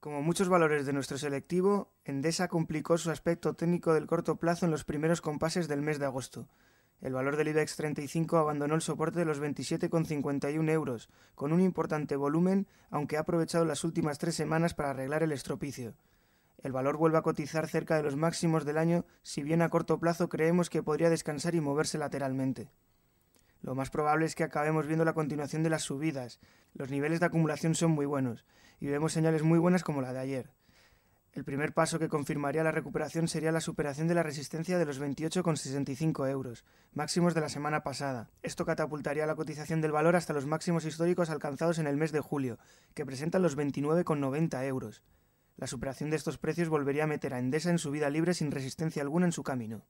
Como muchos valores de nuestro selectivo, Endesa complicó su aspecto técnico del corto plazo en los primeros compases del mes de agosto. El valor del IBEX 35 abandonó el soporte de los 27,51 euros, con un importante volumen, aunque ha aprovechado las últimas tres semanas para arreglar el estropicio. El valor vuelve a cotizar cerca de los máximos del año, si bien a corto plazo creemos que podría descansar y moverse lateralmente. Lo más probable es que acabemos viendo la continuación de las subidas. Los niveles de acumulación son muy buenos y vemos señales muy buenas como la de ayer. El primer paso que confirmaría la recuperación sería la superación de la resistencia de los 28,65 euros, máximos de la semana pasada. Esto catapultaría la cotización del valor hasta los máximos históricos alcanzados en el mes de julio, que presentan los 29,90 euros. La superación de estos precios volvería a meter a Endesa en su vida libre sin resistencia alguna en su camino.